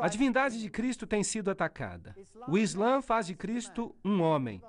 A divindade de Cristo tem sido atacada. O Islã faz de Cristo um homem.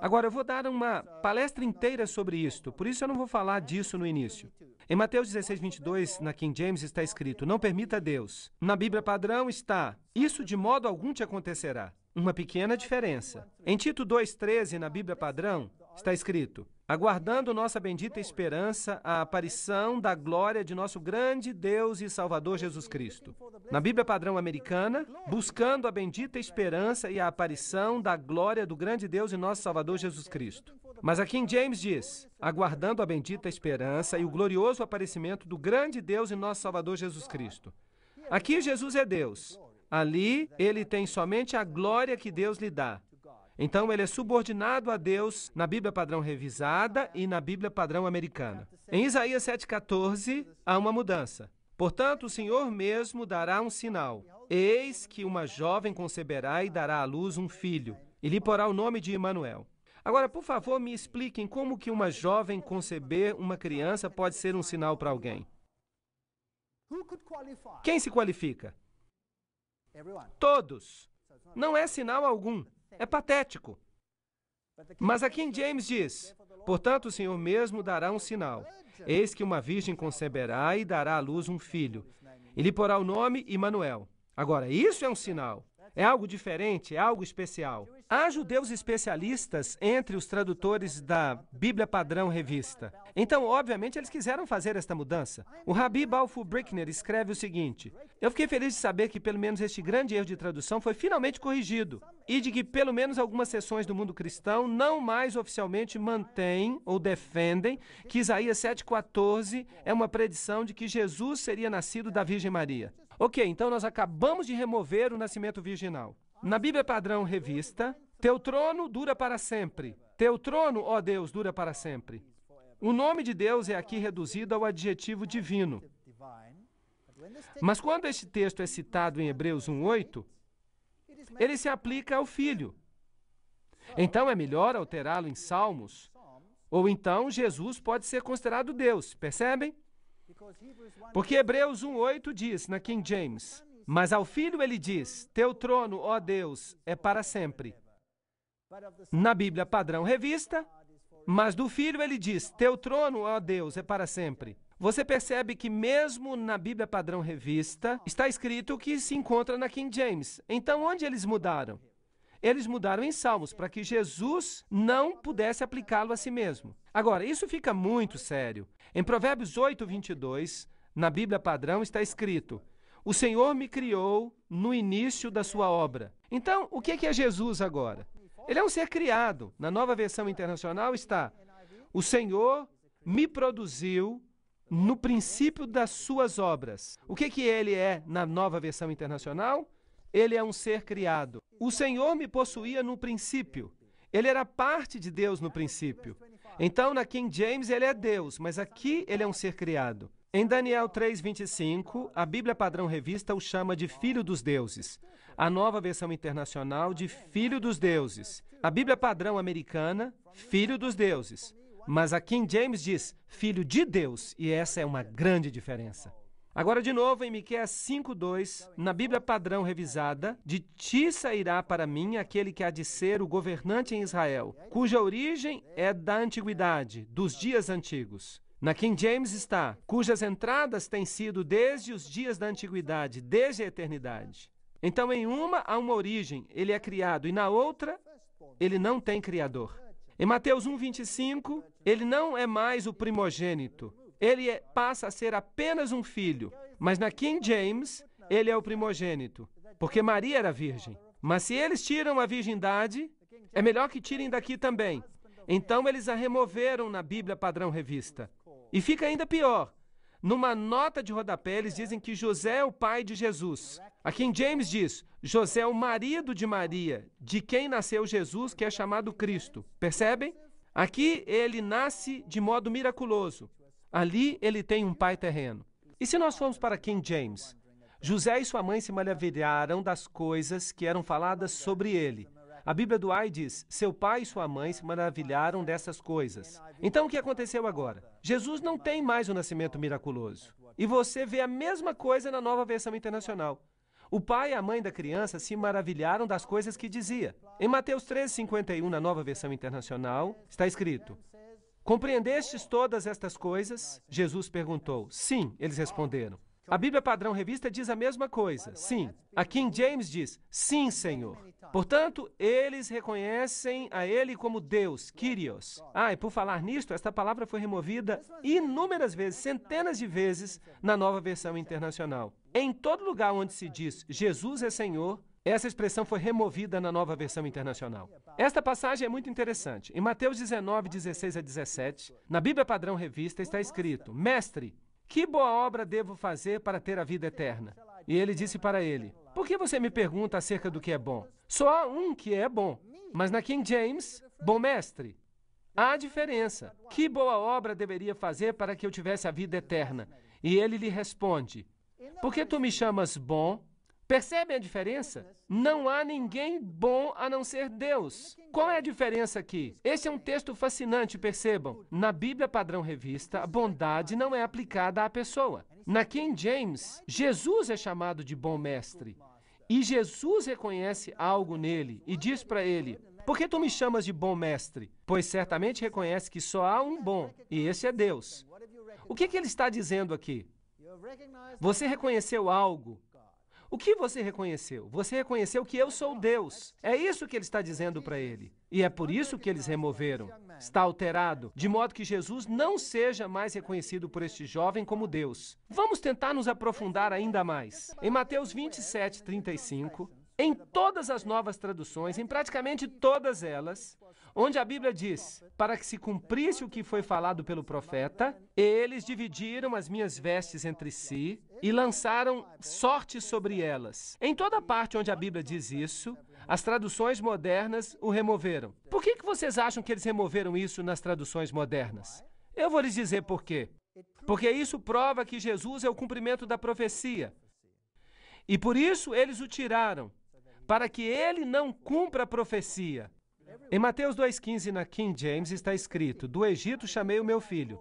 Agora, eu vou dar uma palestra inteira sobre isto, por isso eu não vou falar disso no início. Em Mateus 16, 22, na King James, está escrito: Não permita a Deus. Na Bíblia padrão está: Isso de modo algum te acontecerá. Uma pequena diferença. Em Tito 2,13, na Bíblia padrão, está escrito: Aguardando nossa bendita esperança, a aparição da glória de nosso grande Deus e Salvador Jesus Cristo. Na Bíblia padrão americana, buscando a bendita esperança e a aparição da glória do grande Deus e nosso Salvador Jesus Cristo. Mas aqui em James diz: aguardando a bendita esperança e o glorioso aparecimento do grande Deus e nosso Salvador Jesus Cristo. Aqui Jesus é Deus. Ali ele tem somente a glória que Deus lhe dá. Então, ele é subordinado a Deus na Bíblia padrão revisada e na Bíblia padrão americana. Em Isaías 7,14, há uma mudança. Portanto, o Senhor mesmo dará um sinal. Eis que uma jovem conceberá e dará à luz um filho, e lhe porá o nome de Emanuel. Agora, por favor, me expliquem como que uma jovem conceber uma criança pode ser um sinal para alguém. Quem se qualifica? Todos. Não é sinal algum. É patético. Mas aqui em James diz: Portanto, o Senhor mesmo dará um sinal. Eis que uma virgem conceberá e dará à luz um filho. E lhe porá o nome Emmanuel. Agora, isso é um sinal. É algo diferente, é algo especial. Há judeus especialistas entre os tradutores da Bíblia Padrão Revista. Então, obviamente, eles quiseram fazer esta mudança. O Rabi Balfour Brickner escreve o seguinte: Eu fiquei feliz de saber que pelo menos este grande erro de tradução foi finalmente corrigido e de que pelo menos algumas seções do mundo cristão não mais oficialmente mantêm ou defendem que Isaías 7,14 é uma predição de que Jesus seria nascido da Virgem Maria. Ok, então nós acabamos de remover o nascimento virginal. Na Bíblia Padrão Revista, teu trono dura para sempre. Teu trono, ó Deus, dura para sempre. O nome de Deus é aqui reduzido ao adjetivo divino. Mas quando este texto é citado em Hebreus 1:8, ele se aplica ao filho. Então é melhor alterá-lo em Salmos, ou então Jesus pode ser considerado Deus, percebem? Porque Hebreus 1:8 diz na King James: mas ao filho ele diz: Teu trono, ó Deus, é para sempre. Na Bíblia, padrão revista, mas do filho ele diz: Teu trono, ó Deus, é para sempre. Você percebe que, mesmo na Bíblia padrão revista, está escrito o que se encontra na King James. Então, onde eles mudaram? Eles mudaram em Salmos, para que Jesus não pudesse aplicá-lo a si mesmo. Agora, isso fica muito sério. Em Provérbios 8, 22, na Bíblia padrão, está escrito: o Senhor me criou no início da sua obra. Então, o é que é Jesus agora? Ele é um ser criado. Na nova versão internacional está: O Senhor me produziu no princípio das suas obras. O que, é que ele é na nova versão internacional? Ele é um ser criado. O Senhor me possuía no princípio. Ele era parte de Deus no princípio. Então, na King James, ele é Deus, mas aqui ele é um ser criado. Em Daniel 3:25, a Bíblia Padrão Revista o chama de Filho dos Deuses. A Nova Versão Internacional de Filho dos Deuses. A Bíblia Padrão Americana, Filho dos Deuses. Mas a King James diz Filho de Deus, e essa é uma grande diferença. Agora de novo em Miqueias 5:2, na Bíblia Padrão Revisada, de ti sairá para mim aquele que há de ser o governante em Israel, cuja origem é da antiguidade, dos dias antigos. Na King James está, cujas entradas têm sido desde os dias da antiguidade, desde a eternidade. Então, em uma há uma origem, ele é criado, e na outra, ele não tem criador. Em Mateus 1,25, ele não é mais o primogênito, ele é, passa a ser apenas um filho. Mas na King James, ele é o primogênito, porque Maria era virgem. Mas se eles tiram a virgindade, é melhor que tirem daqui também. Então eles a removeram na Bíblia Padrão Revista. E fica ainda pior. Numa nota de rodapé, eles dizem que José é o pai de Jesus. Aqui em James diz: José é o marido de Maria, de quem nasceu Jesus, que é chamado Cristo. Percebem? Aqui ele nasce de modo miraculoso. Ali ele tem um pai terreno. E se nós formos para King James? José e sua mãe se maravilharam das coisas que eram faladas sobre ele. A Bíblia do Ai diz: Seu pai e sua mãe se maravilharam dessas coisas. Então o que aconteceu agora? Jesus não tem mais o um nascimento miraculoso. E você vê a mesma coisa na nova versão internacional. O pai e a mãe da criança se maravilharam das coisas que dizia. Em Mateus 51, na nova versão internacional, está escrito: Compreendestes todas estas coisas? Jesus perguntou. Sim, eles responderam. A Bíblia Padrão Revista diz a mesma coisa. Sim. A King James diz: Sim, Senhor. Portanto, eles reconhecem a ele como Deus, Kyrios. Ah, e por falar nisto, esta palavra foi removida inúmeras vezes, centenas de vezes, na nova versão internacional. Em todo lugar onde se diz Jesus é Senhor, essa expressão foi removida na nova versão internacional. Esta passagem é muito interessante. Em Mateus 19, 16 a 17, na Bíblia Padrão Revista, está escrito: Mestre, que boa obra devo fazer para ter a vida eterna? E ele disse para ele: Por que você me pergunta acerca do que é bom? Só há um que é bom. Mas na King James, bom mestre. Há diferença. Que boa obra deveria fazer para que eu tivesse a vida eterna? E ele lhe responde: Por que tu me chamas bom Percebem a diferença? Não há ninguém bom a não ser Deus. Qual é a diferença aqui? Esse é um texto fascinante, percebam. Na Bíblia Padrão Revista, a bondade não é aplicada à pessoa. Na King James, Jesus é chamado de bom mestre. E Jesus reconhece algo nele e diz para ele: Por que tu me chamas de bom mestre? Pois certamente reconhece que só há um bom, e esse é Deus. O que, é que ele está dizendo aqui? Você reconheceu algo o que você reconheceu? Você reconheceu que eu sou Deus. É isso que ele está dizendo para ele. E é por isso que eles removeram. Está alterado, de modo que Jesus não seja mais reconhecido por este jovem como Deus. Vamos tentar nos aprofundar ainda mais. Em Mateus 27, 35, em todas as novas traduções, em praticamente todas elas, onde a Bíblia diz: para que se cumprisse o que foi falado pelo profeta, eles dividiram as minhas vestes entre si e lançaram sorte sobre elas. Em toda parte onde a Bíblia diz isso, as traduções modernas o removeram. Por que, que vocês acham que eles removeram isso nas traduções modernas? Eu vou lhes dizer por quê. Porque isso prova que Jesus é o cumprimento da profecia. E por isso eles o tiraram para que ele não cumpra a profecia. Em Mateus 2,15, na King James, está escrito: Do Egito chamei o meu filho.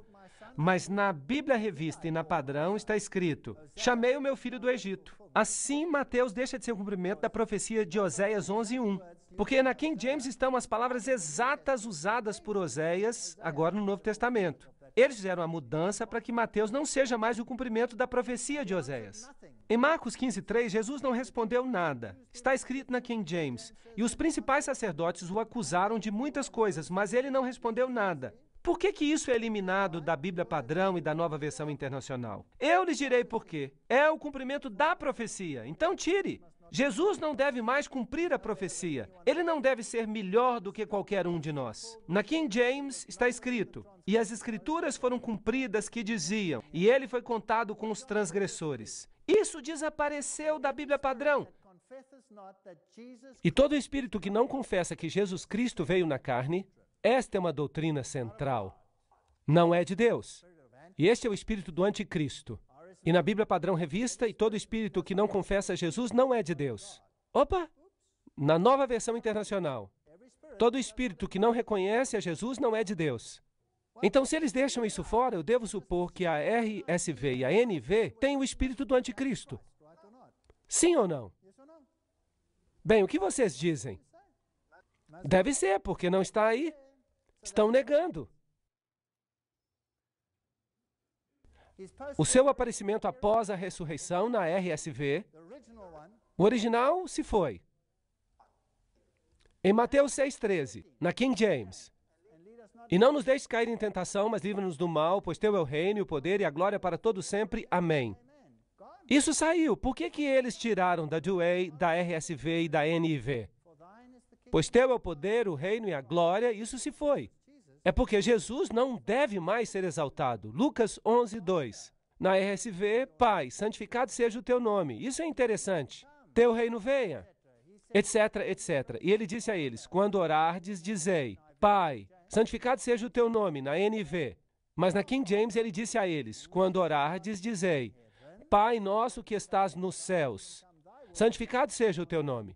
Mas na Bíblia Revista e na Padrão está escrito: Chamei o meu filho do Egito. Assim, Mateus deixa de ser o cumprimento da profecia de Oséias 11:1, porque na King James estão as palavras exatas usadas por Oséias agora no Novo Testamento. Eles fizeram a mudança para que Mateus não seja mais o cumprimento da profecia de Oséias. Em Marcos 15, 3, Jesus não respondeu nada. Está escrito na King James. E os principais sacerdotes o acusaram de muitas coisas, mas ele não respondeu nada. Por que, que isso é eliminado da Bíblia padrão e da nova versão internacional? Eu lhes direi por quê. É o cumprimento da profecia. Então tire. Jesus não deve mais cumprir a profecia. Ele não deve ser melhor do que qualquer um de nós. Na King James está escrito: E as escrituras foram cumpridas que diziam, e ele foi contado com os transgressores. Isso desapareceu da Bíblia padrão. E todo espírito que não confessa que Jesus Cristo veio na carne, esta é uma doutrina central. Não é de Deus. E este é o espírito do anticristo. E na Bíblia padrão revista, e todo espírito que não confessa Jesus não é de Deus. Opa! Na nova versão internacional, todo espírito que não reconhece a Jesus não é de Deus. Então, se eles deixam isso fora, eu devo supor que a RSV e a NV têm o espírito do anticristo. Sim ou não? Bem, o que vocês dizem? Deve ser, porque não está aí. Estão negando. O seu aparecimento após a ressurreição na RSV, o original se foi. Em Mateus 6,13, na King James, e não nos deixes cair em tentação, mas livra-nos do mal, pois teu é o reino, o poder e a glória para todo sempre. Amém. Isso saiu. Por que, que eles tiraram da Dewey, da RSV e da NIV? Pois teu é o poder, o reino e a glória, isso se foi. É porque Jesus não deve mais ser exaltado. Lucas 11, 2. Na RSV, Pai, santificado seja o teu nome. Isso é interessante. Teu reino venha, etc, etc. E ele disse a eles, quando orardes, dizei, Pai, santificado seja o teu nome, na NV. Mas na King James ele disse a eles: Quando orardes, dizei: Pai nosso que estás nos céus, santificado seja o teu nome.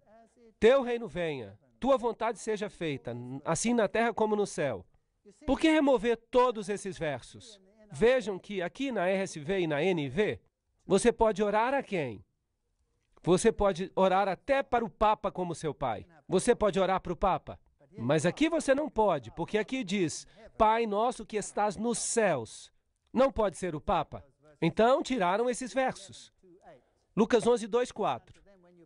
Teu reino venha, tua vontade seja feita, assim na terra como no céu. Por que remover todos esses versos? Vejam que aqui na RSV e na NV, você pode orar a quem? Você pode orar até para o Papa como seu pai. Você pode orar para o Papa. Mas aqui você não pode, porque aqui diz: Pai nosso que estás nos céus. Não pode ser o Papa. Então tiraram esses versos. Lucas 11, 2, 4.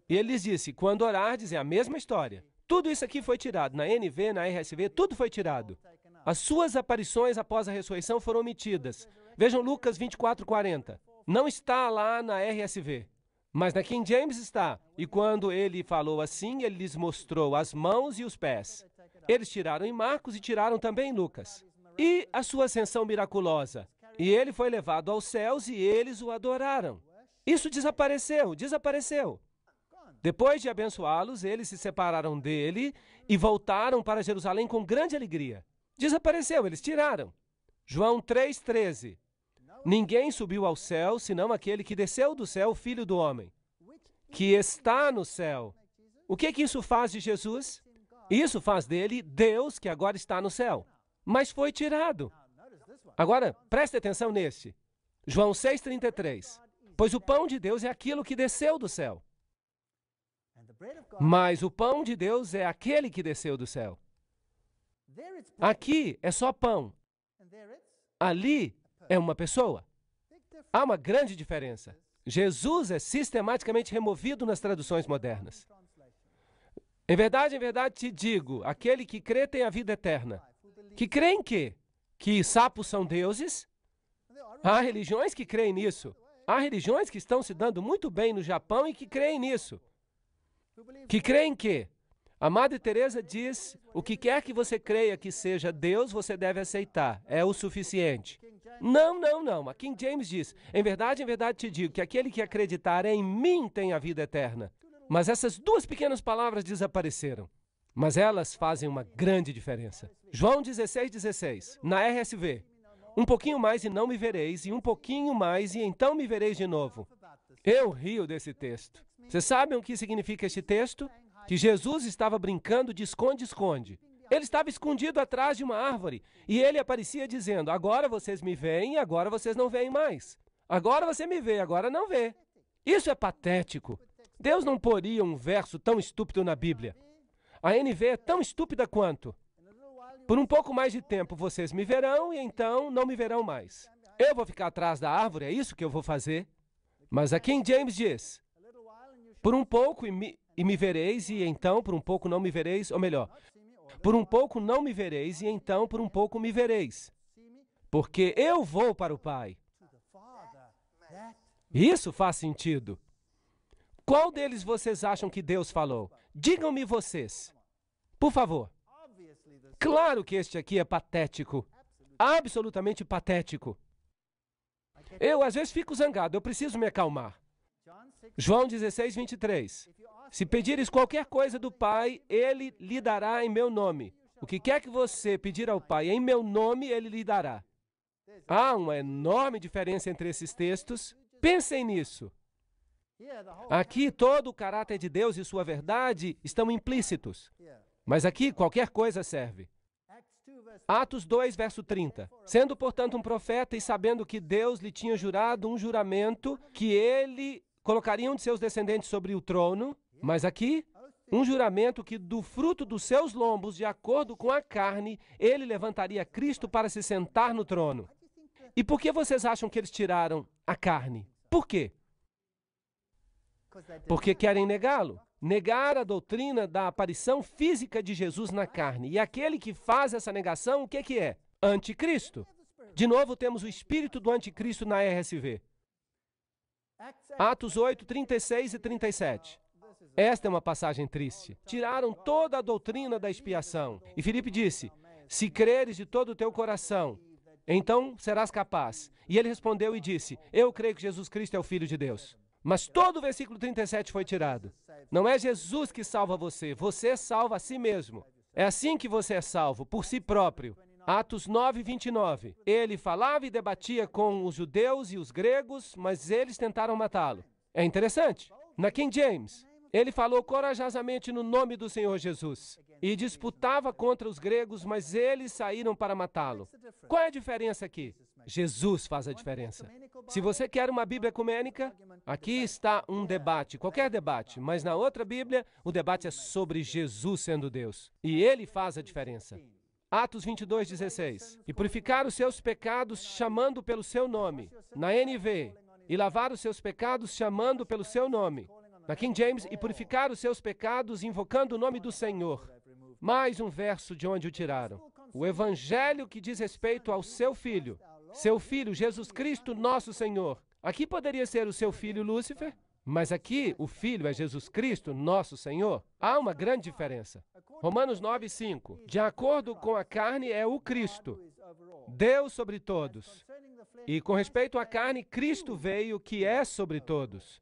E ele lhes disse: Quando orardes, é a mesma história. Tudo isso aqui foi tirado. Na NV, na RSV, tudo foi tirado. As suas aparições após a ressurreição foram omitidas. Vejam Lucas 24, 40. Não está lá na RSV. Mas na King James está. E quando ele falou assim, ele lhes mostrou as mãos e os pés. Eles tiraram em Marcos e tiraram também em Lucas. E a sua ascensão miraculosa? E ele foi levado aos céus e eles o adoraram. Isso desapareceu, desapareceu. Depois de abençoá-los, eles se separaram dele e voltaram para Jerusalém com grande alegria. Desapareceu, eles tiraram. João 3,13. Ninguém subiu ao céu senão aquele que desceu do céu, o filho do homem, que está no céu. O que, que isso faz de Jesus? Isso faz dele Deus que agora está no céu, mas foi tirado. Agora, preste atenção neste. João 6,33. Pois o pão de Deus é aquilo que desceu do céu. Mas o pão de Deus é aquele que desceu do céu. Aqui é só pão. Ali é uma pessoa. Há uma grande diferença. Jesus é sistematicamente removido nas traduções modernas. Em é verdade, em é verdade te digo: aquele que crê tem a vida eterna. Que crê em quê? Que sapos são deuses? Há religiões que creem nisso. Há religiões que estão se dando muito bem no Japão e que creem nisso. Que creem que a Madre Teresa diz: o que quer que você creia que seja Deus, você deve aceitar. É o suficiente. Não, não, não. A King James diz: em verdade, em verdade te digo que aquele que acreditar em mim tem a vida eterna. Mas essas duas pequenas palavras desapareceram. Mas elas fazem uma grande diferença. João 16, 16, na RSV. Um pouquinho mais e não me vereis, e um pouquinho mais e então me vereis de novo. Eu rio desse texto. Vocês sabem o que significa este texto? Que Jesus estava brincando de esconde-esconde. Ele estava escondido atrás de uma árvore e ele aparecia dizendo: Agora vocês me veem, agora vocês não veem mais. Agora você me vê, agora não vê. Isso é patético. Deus não poria um verso tão estúpido na Bíblia. A NV é tão estúpida quanto. Por um pouco mais de tempo vocês me verão e então não me verão mais. Eu vou ficar atrás da árvore, é isso que eu vou fazer. Mas aqui em James diz: Por um pouco e me, e me vereis, e então por um pouco não me vereis, ou melhor, por um pouco não me vereis, e então por um pouco me vereis. Porque eu vou para o Pai. Isso faz sentido. Qual deles vocês acham que Deus falou? Digam-me vocês, por favor. Claro que este aqui é patético. Absolutamente patético. Eu às vezes fico zangado, eu preciso me acalmar. João 16, 23. Se pedires qualquer coisa do Pai, ele lhe dará em meu nome. O que quer que você pedir ao Pai em meu nome, ele lhe dará. Há uma enorme diferença entre esses textos. Pensem nisso. Aqui todo o caráter de Deus e sua verdade estão implícitos. Mas aqui qualquer coisa serve. Atos 2, verso 30. Sendo, portanto, um profeta e sabendo que Deus lhe tinha jurado um juramento que ele colocaria um de seus descendentes sobre o trono, mas aqui, um juramento que do fruto dos seus lombos, de acordo com a carne, ele levantaria Cristo para se sentar no trono. E por que vocês acham que eles tiraram a carne? Por quê? porque querem negá-lo. Negar a doutrina da aparição física de Jesus na carne. E aquele que faz essa negação, o que, que é? Anticristo. De novo, temos o espírito do anticristo na RSV. Atos 8, 36 e 37. Esta é uma passagem triste. Tiraram toda a doutrina da expiação. E Filipe disse: Se creres de todo o teu coração, então serás capaz. E ele respondeu e disse: Eu creio que Jesus Cristo é o Filho de Deus. Mas todo o versículo 37 foi tirado. Não é Jesus que salva você, você salva a si mesmo. É assim que você é salvo, por si próprio. Atos 9, 29. Ele falava e debatia com os judeus e os gregos, mas eles tentaram matá-lo. É interessante. Na King James, ele falou corajosamente no nome do Senhor Jesus e disputava contra os gregos, mas eles saíram para matá-lo. Qual é a diferença aqui? Jesus faz a diferença. Se você quer uma Bíblia ecumênica, aqui está um debate, qualquer debate, mas na outra Bíblia, o debate é sobre Jesus sendo Deus. E ele faz a diferença. Atos 22, 16. E purificar os seus pecados chamando pelo seu nome. Na NV. E lavar os seus pecados chamando pelo seu nome. Na King James. E purificar os seus pecados invocando o nome do Senhor. Mais um verso de onde o tiraram. O evangelho que diz respeito ao seu filho, seu filho, Jesus Cristo, nosso Senhor. Aqui poderia ser o seu filho Lúcifer, mas aqui o filho é Jesus Cristo, nosso Senhor. Há uma grande diferença. Romanos 9, 5. De acordo com a carne é o Cristo, Deus sobre todos. E com respeito à carne, Cristo veio, que é sobre todos.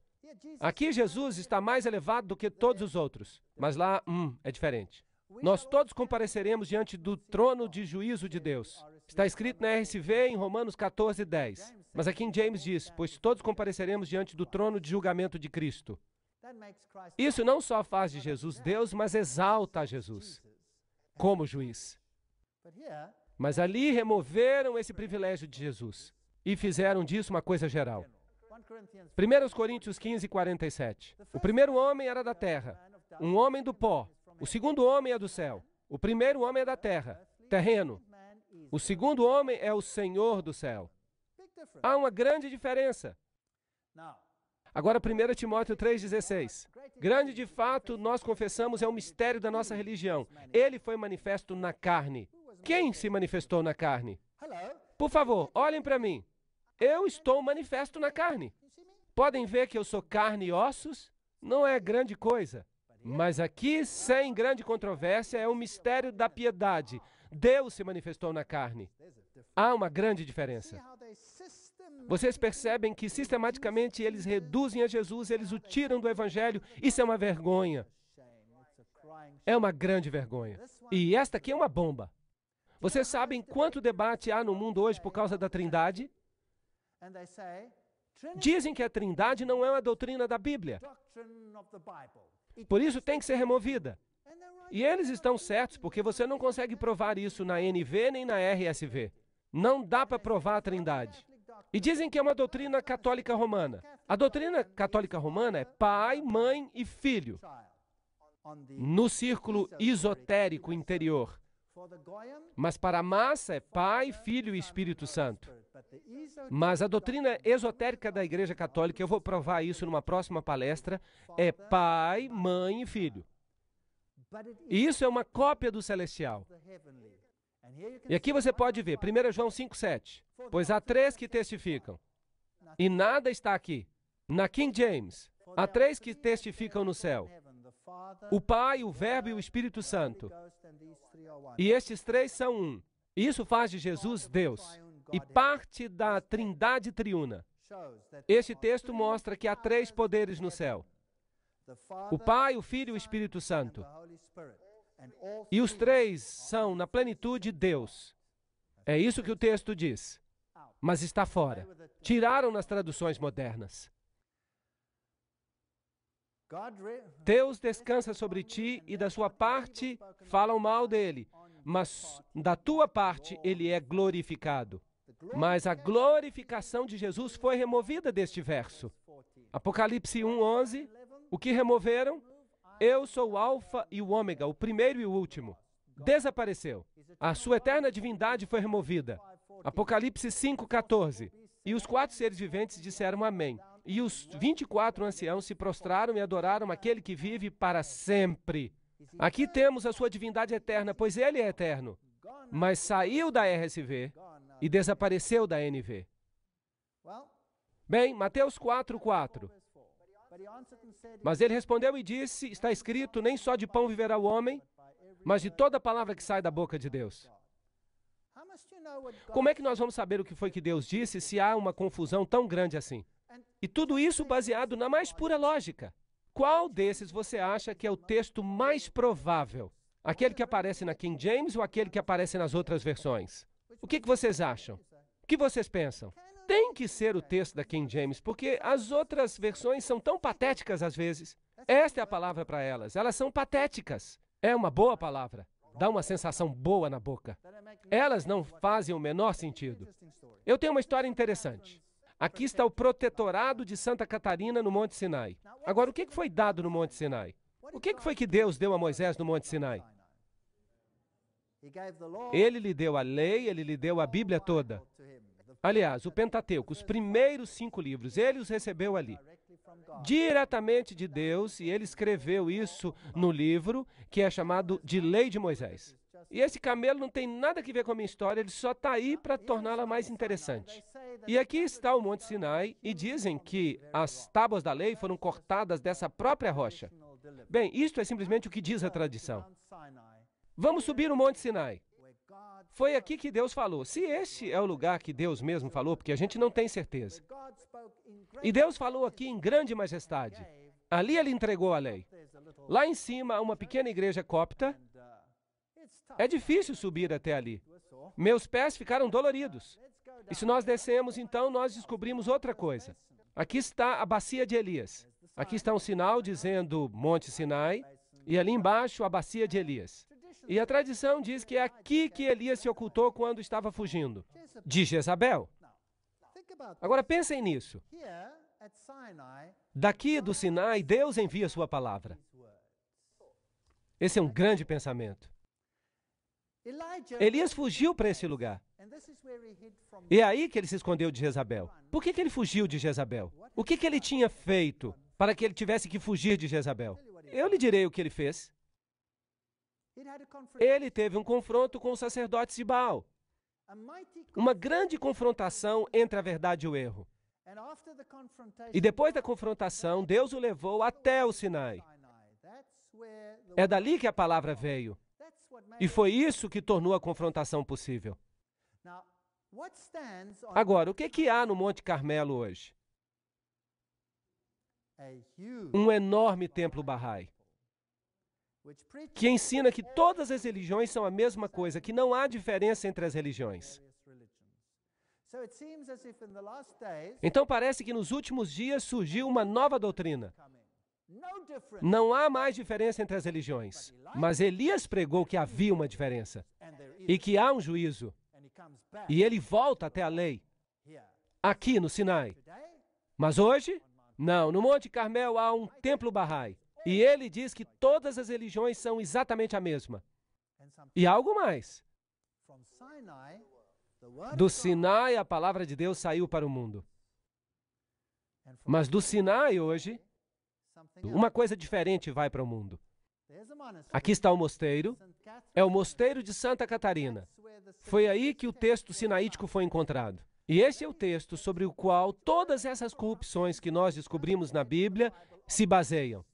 Aqui Jesus está mais elevado do que todos os outros, mas lá, hum, é diferente. Nós todos compareceremos diante do trono de juízo de Deus. Está escrito na RSV em Romanos 14, 10. Mas aqui em James diz: Pois todos compareceremos diante do trono de julgamento de Cristo. Isso não só faz de Jesus Deus, mas exalta a Jesus como juiz. Mas ali removeram esse privilégio de Jesus e fizeram disso uma coisa geral. 1 Coríntios 15, 47. O primeiro homem era da terra, um homem do pó, o segundo homem é do céu. O primeiro homem é da terra, terreno. O segundo homem é o Senhor do céu. Há uma grande diferença. Agora, 1 Timóteo 3,16. Grande de fato, nós confessamos, é o mistério da nossa religião. Ele foi manifesto na carne. Quem se manifestou na carne? Por favor, olhem para mim. Eu estou manifesto na carne. Podem ver que eu sou carne e ossos? Não é grande coisa. Mas aqui, sem grande controvérsia, é o mistério da piedade. Deus se manifestou na carne. Há uma grande diferença. Vocês percebem que sistematicamente eles reduzem a Jesus, eles o tiram do evangelho. Isso é uma vergonha. É uma grande vergonha. E esta aqui é uma bomba. Vocês sabem quanto debate há no mundo hoje por causa da Trindade? Dizem que a Trindade não é uma doutrina da Bíblia. Por isso tem que ser removida. E eles estão certos, porque você não consegue provar isso na NV nem na RSV. Não dá para provar a trindade. E dizem que é uma doutrina católica romana. A doutrina católica romana é pai, mãe e filho no círculo esotérico interior. Mas para a massa é Pai, Filho e Espírito Santo. Mas a doutrina esotérica da Igreja Católica, eu vou provar isso numa próxima palestra, é pai, mãe e filho. E isso é uma cópia do celestial. E aqui você pode ver, 1 João 5,7. Pois há três que testificam, e nada está aqui. Na King James, há três que testificam no céu: o Pai, o Verbo e o Espírito Santo. E estes três são um. Isso faz de Jesus Deus e parte da Trindade triuna. Este texto mostra que há três poderes no céu: o Pai, o Filho e o Espírito Santo. E os três são, na plenitude, Deus. É isso que o texto diz. Mas está fora. Tiraram nas traduções modernas. Deus descansa sobre ti e da sua parte falam mal dele, mas da tua parte ele é glorificado. Mas a glorificação de Jesus foi removida deste verso. Apocalipse 1:11, o que removeram? Eu sou o alfa e o ômega, o primeiro e o último. Desapareceu. A sua eterna divindade foi removida. Apocalipse 5:14. E os quatro seres viventes disseram amém. E os 24 anciãos se prostraram e adoraram aquele que vive para sempre. Aqui temos a sua divindade eterna, pois ele é eterno. Mas saiu da RSV, e desapareceu da NV. Bem, Mateus 4, 4. Mas ele respondeu e disse: Está escrito, nem só de pão viverá o homem, mas de toda palavra que sai da boca de Deus. Como é que nós vamos saber o que foi que Deus disse se há uma confusão tão grande assim? E tudo isso baseado na mais pura lógica. Qual desses você acha que é o texto mais provável? Aquele que aparece na King James ou aquele que aparece nas outras versões? O que, que vocês acham? O que vocês pensam? Tem que ser o texto da King James, porque as outras versões são tão patéticas às vezes. Esta é a palavra para elas. Elas são patéticas. É uma boa palavra. Dá uma sensação boa na boca. Elas não fazem o menor sentido. Eu tenho uma história interessante. Aqui está o protetorado de Santa Catarina no Monte Sinai. Agora, o que foi dado no Monte Sinai? O que foi que Deus deu a Moisés no Monte Sinai? Ele lhe deu a lei, ele lhe deu a Bíblia toda. Aliás, o Pentateuco, os primeiros cinco livros, ele os recebeu ali, diretamente de Deus, e ele escreveu isso no livro que é chamado de Lei de Moisés. E esse camelo não tem nada a ver com a minha história, ele só está aí para torná-la mais interessante. E aqui está o Monte Sinai, e dizem que as tábuas da lei foram cortadas dessa própria rocha. Bem, isto é simplesmente o que diz a tradição. Vamos subir o Monte Sinai. Foi aqui que Deus falou. Se este é o lugar que Deus mesmo falou, porque a gente não tem certeza. E Deus falou aqui em grande majestade. Ali ele entregou a lei. Lá em cima há uma pequena igreja copta. É difícil subir até ali. Meus pés ficaram doloridos. E se nós descemos, então nós descobrimos outra coisa. Aqui está a bacia de Elias. Aqui está um sinal dizendo Monte Sinai. E ali embaixo a bacia de Elias. E a tradição diz que é aqui que Elias se ocultou quando estava fugindo de Jezabel. Agora pensem nisso. Daqui do Sinai, Deus envia sua palavra. Esse é um grande pensamento. Elias fugiu para esse lugar. E é aí que ele se escondeu de Jezabel. Por que, que ele fugiu de Jezabel? O que, que ele tinha feito para que ele tivesse que fugir de Jezabel? Eu lhe direi o que ele fez. Ele teve um confronto com os sacerdotes de Baal. Uma grande confrontação entre a verdade e o erro. E depois da confrontação, Deus o levou até o Sinai. É dali que a palavra veio. E foi isso que tornou a confrontação possível. Agora, o que, que há no Monte Carmelo hoje? Um enorme templo Bahá'í que ensina que todas as religiões são a mesma coisa, que não há diferença entre as religiões. Então parece que nos últimos dias surgiu uma nova doutrina. Não há mais diferença entre as religiões. Mas Elias pregou que havia uma diferença e que há um juízo. E ele volta até a lei, aqui no Sinai. Mas hoje, não, no Monte Carmel há um templo Bahá'í. E ele diz que todas as religiões são exatamente a mesma. E algo mais. Do Sinai, a palavra de Deus saiu para o mundo. Mas do Sinai hoje, uma coisa diferente vai para o mundo. Aqui está o mosteiro. É o mosteiro de Santa Catarina. Foi aí que o texto sinaítico foi encontrado. E este é o texto sobre o qual todas essas corrupções que nós descobrimos na Bíblia se baseiam.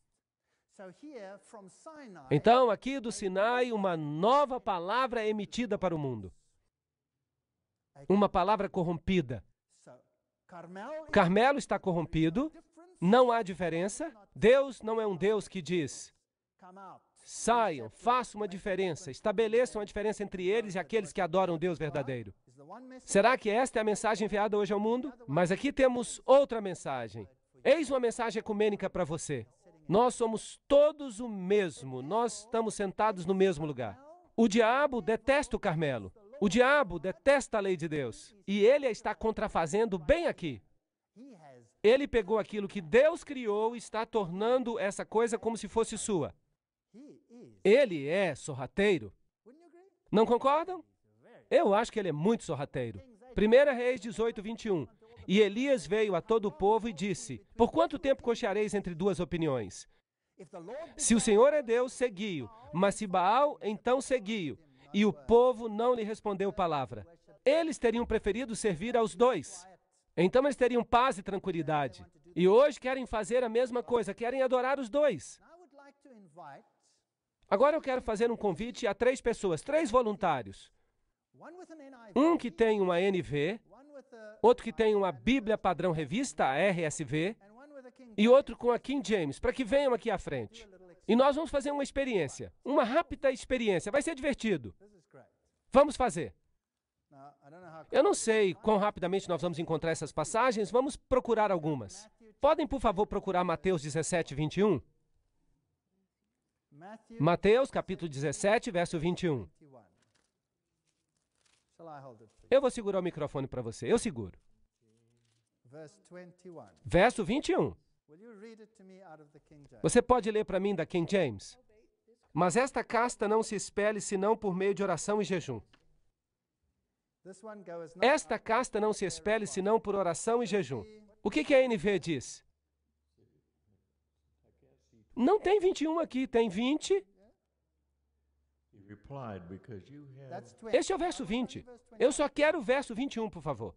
Então, aqui do Sinai, uma nova palavra é emitida para o mundo. Uma palavra corrompida. Carmelo está corrompido, não há diferença. Deus não é um Deus que diz: saiam, façam uma diferença, estabeleçam a diferença entre eles e aqueles que adoram o Deus verdadeiro. Será que esta é a mensagem enviada hoje ao mundo? Mas aqui temos outra mensagem. Eis uma mensagem ecumênica para você. Nós somos todos o mesmo, nós estamos sentados no mesmo lugar. O diabo detesta o Carmelo. O diabo detesta a lei de Deus. E ele a está contrafazendo bem aqui. Ele pegou aquilo que Deus criou e está tornando essa coisa como se fosse sua. Ele é sorrateiro. Não concordam? Eu acho que ele é muito sorrateiro. 1 Reis 18, 21. E Elias veio a todo o povo e disse: Por quanto tempo coxeareis entre duas opiniões? Se o Senhor é Deus, seguiu, mas se Baal, então seguiu. E o povo não lhe respondeu palavra. Eles teriam preferido servir aos dois. Então eles teriam paz e tranquilidade. E hoje querem fazer a mesma coisa, querem adorar os dois. Agora eu quero fazer um convite a três pessoas, três voluntários. Um que tem uma NV, outro que tem uma Bíblia padrão revista, a RSV, e outro com a King James, para que venham aqui à frente. E nós vamos fazer uma experiência, uma rápida experiência. Vai ser divertido. Vamos fazer. Eu não sei quão rapidamente nós vamos encontrar essas passagens, vamos procurar algumas. Podem, por favor, procurar Mateus 17, 21? Mateus, capítulo 17, verso 21. Eu vou segurar o microfone para você. Eu seguro. Verso 21. Você pode ler para mim da King James? Mas esta casta não se espelhe senão por meio de oração e jejum. Esta casta não se espelhe senão por oração e jejum. O que, que a NV diz? Não tem 21 aqui, tem 20 este é o verso 20. Eu só quero o verso 21, por favor.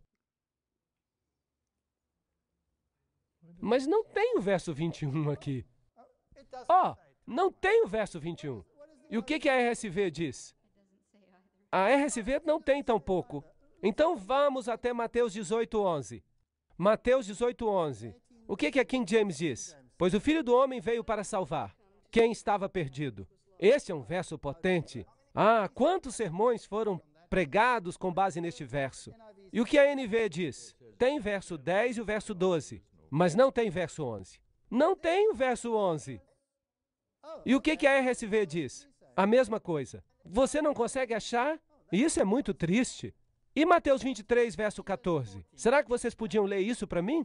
Mas não tem o verso 21 aqui. Ó, oh, oh não tem o verso 21. E o que, que a RSV diz? A RSV não tem tampouco. Então vamos até Mateus 18, 11. Mateus 18, 11. O que, que a King James diz? Pois o Filho do Homem veio para salvar quem estava perdido. Este é um verso potente. Ah, quantos sermões foram pregados com base neste verso? E o que a NV diz? Tem verso 10 e o verso 12, mas não tem verso 11. Não tem o verso 11. E o que, que a RSV diz? A mesma coisa. Você não consegue achar? Isso é muito triste. E Mateus 23, verso 14? Será que vocês podiam ler isso para mim?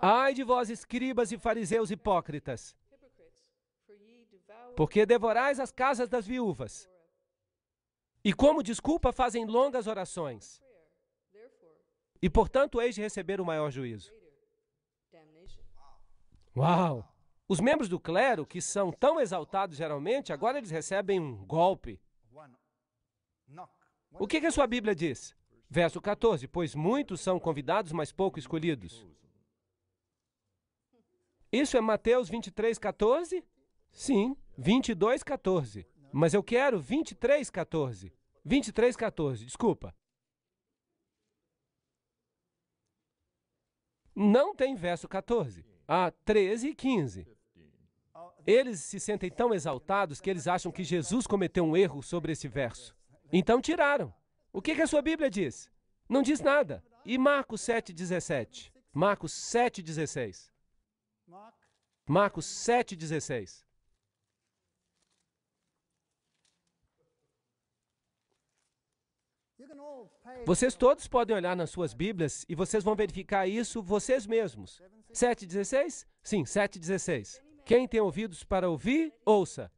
Ai de vós, escribas e fariseus hipócritas, porque devorais as casas das viúvas. E como desculpa fazem longas orações. E portanto eis de receber o maior juízo. Uau! Os membros do clero, que são tão exaltados geralmente, agora eles recebem um golpe. O que, que a sua Bíblia diz? Verso 14: Pois muitos são convidados, mas pouco escolhidos. Isso é Mateus 23, 14? Sim, 22, 14. Mas eu quero 23, 14. 23, 14, desculpa. Não tem verso 14. Há 13 e 15. Eles se sentem tão exaltados que eles acham que Jesus cometeu um erro sobre esse verso. Então tiraram. O que, que a sua Bíblia diz? Não diz nada. E Marcos 7,17? Marcos 7,16. Marcos 7,16. Vocês todos podem olhar nas suas Bíblias e vocês vão verificar isso vocês mesmos. 7,16? Sim, 7,16. Quem tem ouvidos para ouvir, ouça.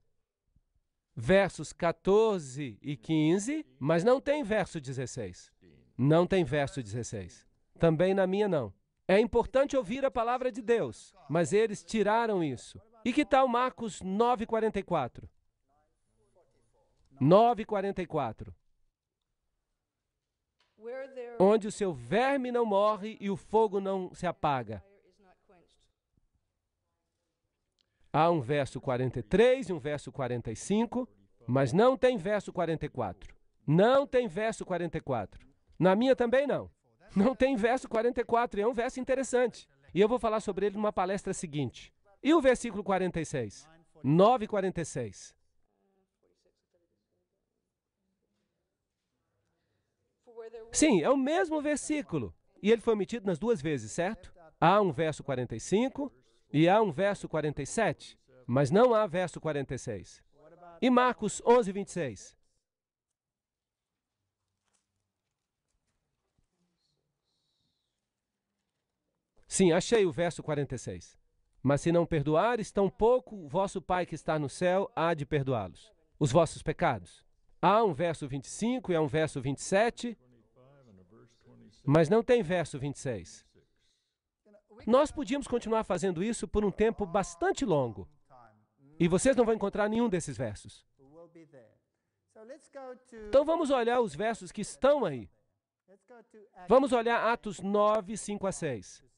Versos 14 e 15, mas não tem verso 16. Não tem verso 16. Também na minha não. É importante ouvir a palavra de Deus, mas eles tiraram isso. E que tal Marcos 9:44? 9:44. Onde o seu verme não morre e o fogo não se apaga. Há um verso 43 e um verso 45, mas não tem verso 44. Não tem verso 44. Na minha também não. Não tem verso 44, é um verso interessante. E eu vou falar sobre ele numa palestra seguinte. E o versículo 46? 9 46. Sim, é o mesmo versículo. E ele foi omitido nas duas vezes, certo? Há um verso 45 e há um verso 47, mas não há verso 46. E Marcos 11, 26? Sim, achei o verso 46. Mas se não perdoares, o vosso Pai que está no céu há de perdoá-los, os vossos pecados. Há um verso 25 e há um verso 27, mas não tem verso 26. Nós podíamos continuar fazendo isso por um tempo bastante longo, e vocês não vão encontrar nenhum desses versos. Então vamos olhar os versos que estão aí. Vamos olhar Atos 9, 5 a 6.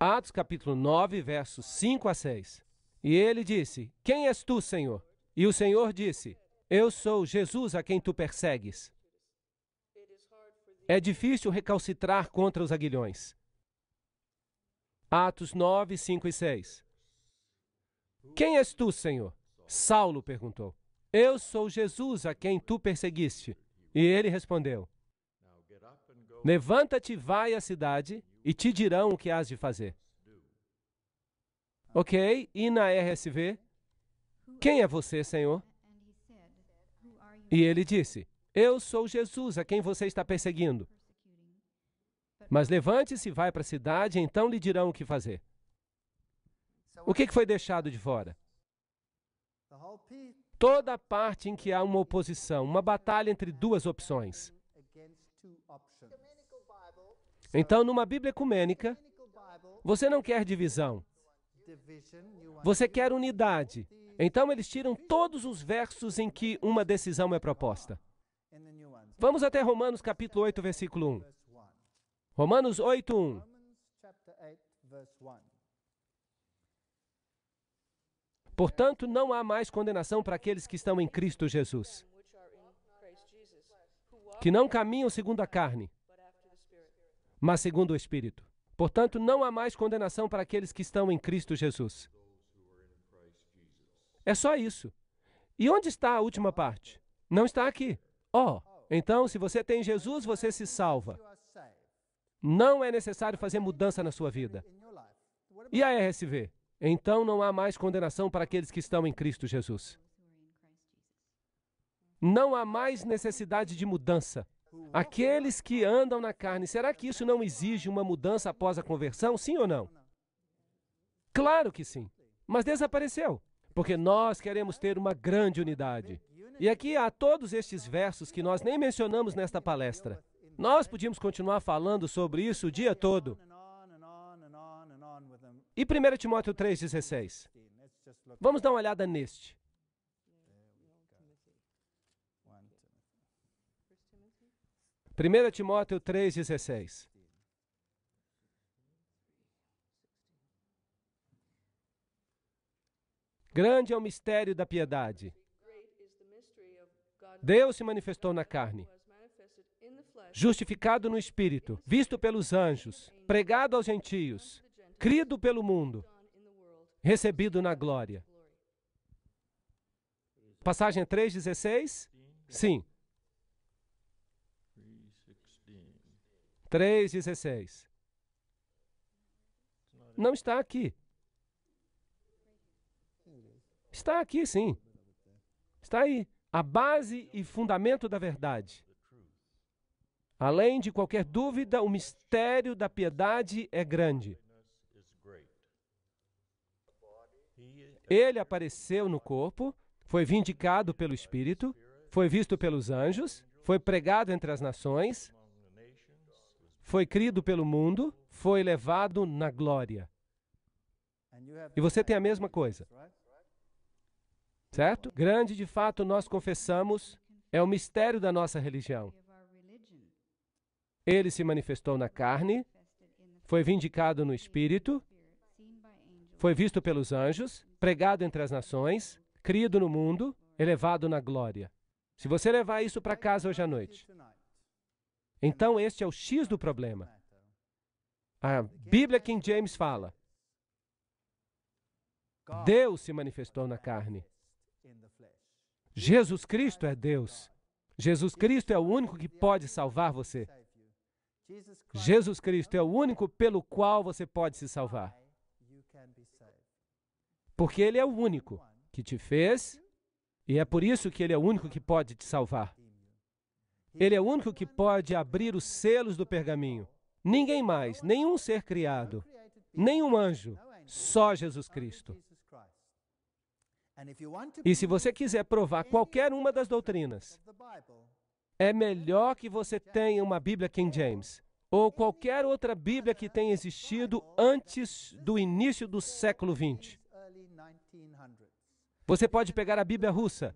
Atos capítulo 9, versos 5 a 6. E ele disse: Quem és tu, Senhor? E o Senhor disse: Eu sou Jesus a quem tu persegues. É difícil recalcitrar contra os aguilhões. Atos 9, 5 e 6. Quem és tu, Senhor? Saulo perguntou. Eu sou Jesus a quem tu perseguiste. E ele respondeu: Levanta-te, vai à cidade, e te dirão o que has de fazer. Ok? E na RSV, quem é você, Senhor? E ele disse: Eu sou Jesus, a quem você está perseguindo. Mas levante-se e vai para a cidade, então lhe dirão o que fazer. O que foi deixado de fora? Toda a parte em que há uma oposição, uma batalha entre duas opções. Então, numa Bíblia ecumênica, você não quer divisão, você quer unidade. Então, eles tiram todos os versos em que uma decisão é proposta. Vamos até Romanos capítulo 8, versículo 1. Romanos 8, 1. Portanto, não há mais condenação para aqueles que estão em Cristo Jesus, que não caminham segundo a carne, mas segundo o Espírito. Portanto, não há mais condenação para aqueles que estão em Cristo Jesus. É só isso. E onde está a última parte? Não está aqui. Oh, então, se você tem Jesus, você se salva. Não é necessário fazer mudança na sua vida. E a RSV? Então não há mais condenação para aqueles que estão em Cristo Jesus. Não há mais necessidade de mudança. Aqueles que andam na carne, será que isso não exige uma mudança após a conversão? Sim ou não? Claro que sim. Mas desapareceu, porque nós queremos ter uma grande unidade. E aqui há todos estes versos que nós nem mencionamos nesta palestra. Nós podíamos continuar falando sobre isso o dia todo. E 1 Timóteo 3,16. Vamos dar uma olhada neste. 1 Timóteo 3,16. Grande é o mistério da piedade. Deus se manifestou na carne, justificado no Espírito, visto pelos anjos, pregado aos gentios, crido pelo mundo, recebido na glória. Passagem 3,16? Sim. 3,16. Não está aqui. Está aqui, sim. Está aí. A base e fundamento da verdade. Além de qualquer dúvida, o mistério da piedade é grande. Ele apareceu no corpo, foi vindicado pelo Espírito, foi visto pelos anjos, foi pregado entre as nações, foi crido pelo mundo, foi levado na glória. E você tem a mesma coisa. Certo? Grande, de fato, nós confessamos, é o mistério da nossa religião. Ele se manifestou na carne, foi vindicado no espírito, foi visto pelos anjos, pregado entre as nações, crido no mundo, elevado na glória. Se você levar isso para casa hoje à noite, então, este é o X do problema. A Bíblia King James fala: Deus se manifestou na carne. Jesus Cristo é Deus. Jesus Cristo é o único que pode salvar você. Jesus Cristo é o único pelo qual você pode se salvar. Porque Ele é o único que te fez, e é por isso que Ele é o único que pode te salvar. Ele é o único que pode abrir os selos do pergaminho. Ninguém mais, nenhum ser criado, nenhum anjo, só Jesus Cristo. E se você quiser provar qualquer uma das doutrinas, é melhor que você tenha uma Bíblia King James ou qualquer outra Bíblia que tenha existido antes do início do século XX. Você pode pegar a Bíblia russa.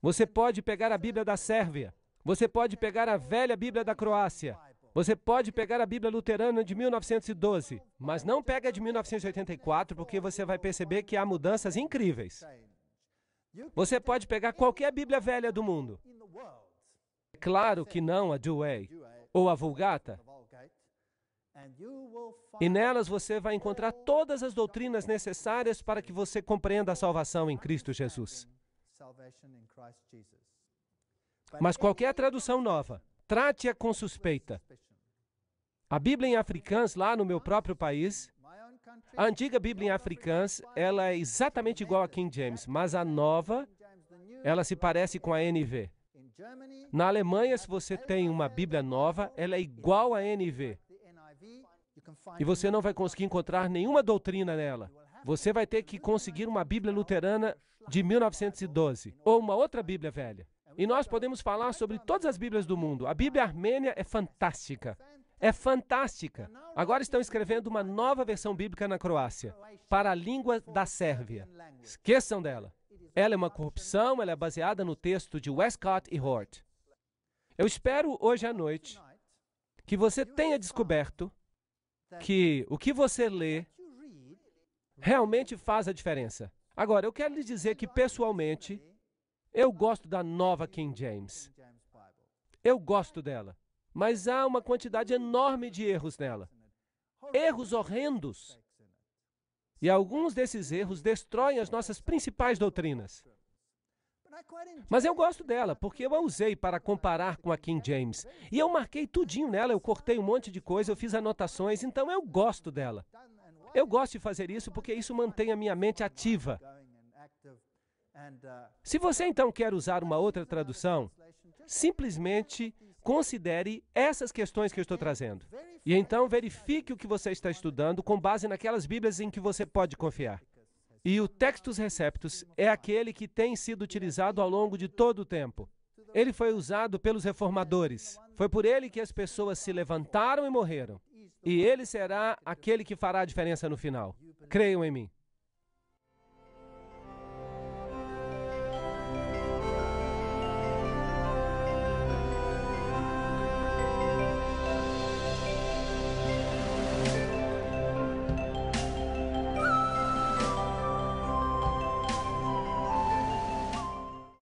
Você pode pegar a Bíblia da Sérvia. Você pode pegar a velha Bíblia da Croácia. Você pode pegar a Bíblia luterana de 1912, mas não pega a de 1984, porque você vai perceber que há mudanças incríveis. Você pode pegar qualquer Bíblia velha do mundo. Claro que não a Douay ou a Vulgata. E nelas você vai encontrar todas as doutrinas necessárias para que você compreenda a salvação em Cristo Jesus. Mas qualquer tradução nova, trate-a com suspeita. A Bíblia em africans, lá no meu próprio país, a antiga Bíblia em africans, ela é exatamente igual a King James, mas a nova, ela se parece com a NV. Na Alemanha, se você tem uma Bíblia nova, ela é igual à NV. E você não vai conseguir encontrar nenhuma doutrina nela. Você vai ter que conseguir uma Bíblia luterana de 1912 ou uma outra Bíblia velha. E nós podemos falar sobre todas as Bíblias do mundo. A Bíblia armênia é fantástica. É fantástica. Agora estão escrevendo uma nova versão bíblica na Croácia, para a língua da Sérvia. Esqueçam dela. Ela é uma corrupção, ela é baseada no texto de Westcott e Hort. Eu espero hoje à noite que você tenha descoberto que o que você lê realmente faz a diferença. Agora, eu quero lhe dizer que, pessoalmente, eu gosto da nova King James. Eu gosto dela. Mas há uma quantidade enorme de erros nela. Erros horrendos. E alguns desses erros destroem as nossas principais doutrinas. Mas eu gosto dela, porque eu a usei para comparar com a King James. E eu marquei tudinho nela, eu cortei um monte de coisa, eu fiz anotações, então eu gosto dela. Eu gosto de fazer isso porque isso mantém a minha mente ativa. Uh, se você então quer usar uma outra tradução, simplesmente considere essas questões que eu estou trazendo. E então verifique o que você está estudando com base naquelas Bíblias em que você pode confiar. E o Textus Receptus é aquele que tem sido utilizado ao longo de todo o tempo. Ele foi usado pelos reformadores. Foi por ele que as pessoas se levantaram e morreram. E ele será aquele que fará a diferença no final. Creiam em mim.